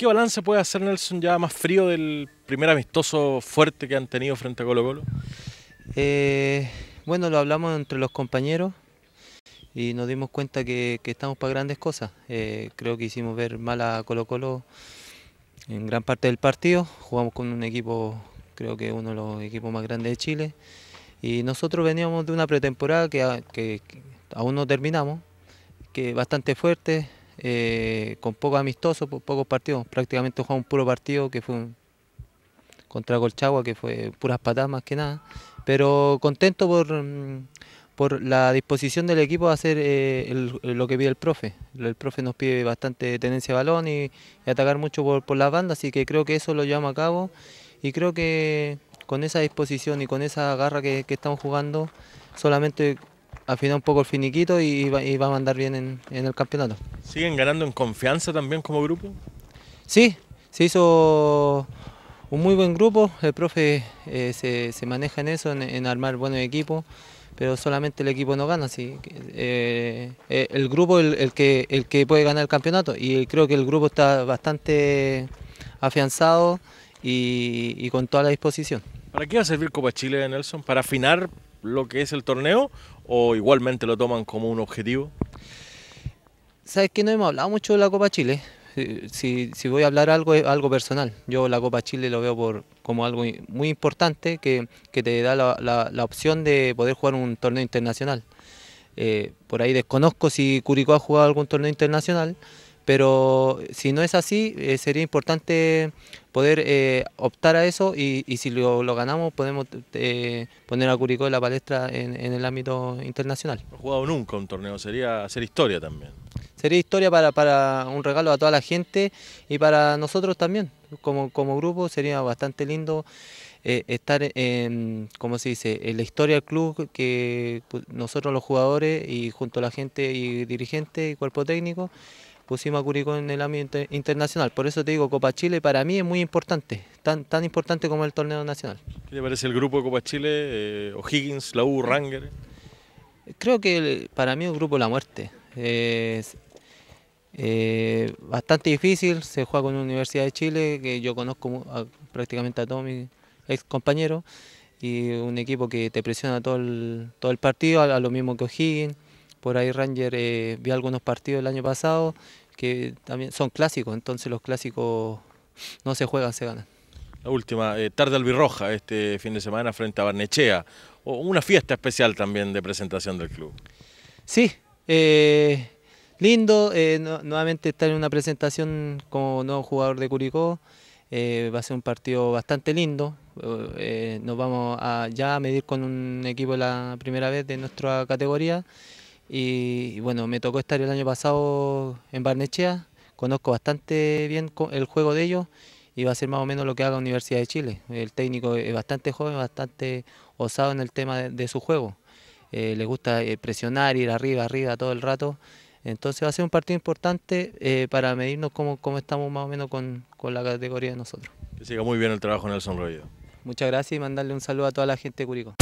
¿Qué balance puede hacer Nelson ya más frío del primer amistoso fuerte que han tenido frente a Colo Colo? Eh, bueno, lo hablamos entre los compañeros y nos dimos cuenta que, estamos para grandes cosas. Eh, creo que hicimos ver mal a Colo Colo en gran parte del partido. Jugamos con un equipo, creo que uno de los equipos más grandes de Chile. Y nosotros veníamos de una pretemporada que, que aún no terminamos, que bastante fuerte, eh, con poco amistoso, pocos partidos. Prácticamente jugamos un puro partido que fue contra Colchagua, que fue puras patadas más que nada. Pero contento por, mm, por la disposición del equipo a hacer eh, eh, lo que pide el profe. El profe nos pide bastante tenencia de balón y, atacar mucho por, por las bandas, así que creo que eso lo llevamos a cabo. Y creo que con esa disposición y con esa garra que estamos jugando, solamente afinar un poco el finiquito y, va, a andar bien en, el campeonato. ¿Siguen ganando en confianza también como grupo? Sí, se hizo un muy buen grupo, el profe eh, se, maneja en eso, en, armar buenos equipos, pero solamente el equipo no gana, eh, eh, el grupo es el, que, el que puede ganar el campeonato y creo que el grupo está bastante afianzado y, y con toda la disposición. ¿Para qué va a servir Copa Chile, Nelson? ¿Para afinar lo que es el torneo o igualmente lo toman como un objetivo? Sabes que no hemos hablado mucho de la Copa Chile. Si, voy a hablar algo, es algo personal. Yo la Copa Chile lo veo por, como algo muy importante que, te da la, opción de poder jugar un torneo internacional. Eh, por ahí desconozco si Curicó ha jugado algún torneo internacional, pero si no es así, eh, sería importante poder eh, optar a eso y, si lo, ganamos podemos eh, poner a Curicó en la palestra en, el ámbito internacional. No jugado nunca un torneo, sería hacer historia también. Sería historia para, un regalo a toda la gente y para nosotros también, como, grupo sería bastante lindo. estar en, como se dice, en la historia del club que nosotros los jugadores y junto a la gente y dirigente y cuerpo técnico pusimos a Curicó en el ámbito internacional. Por eso te digo, Copa Chile para mí es muy importante, tan, tan importante como el torneo nacional. ¿Qué te parece el grupo de Copa Chile? Eh, O'Higgins, la U, Ranger. Creo que para mí es un grupo de la muerte. Eh, bastante difícil, se juega con la Universidad de Chile, que yo conozco prácticamente a todos mis ex compañeros, y un equipo que te presiona todo el, todo el partido, a lo mismo que O'Higgins. Por ahí Ranger eh, vi algunos partidos el año pasado que también son clásicos, entonces los clásicos no se juegan, se ganan. La última, eh, tarde albirroja este fin de semana frente a Barnechea. una fiesta especial también de presentación del club. Sí, eh, lindo. Eh, nuevamente estar en una presentación como nuevo jugador de Curicó. va a ser un partido bastante lindo. nos vamos ya a medir con un equipo la primera vez de nuestra categoría. Y, bueno, me tocó estar el año pasado en Barnechea, conozco bastante bien el juego de ellos y va a ser más o menos lo que haga Universidad de Chile. El técnico es bastante joven, bastante osado en el tema de, su juego. Eh, le gusta eh, presionar, ir arriba, arriba todo el rato. Entonces va a ser un partido importante eh, para medirnos cómo, estamos más o menos con, la categoría de nosotros. Que siga muy bien el trabajo en Nelson Rollido. Muchas gracias y mandarle un saludo a toda la gente de Curicó.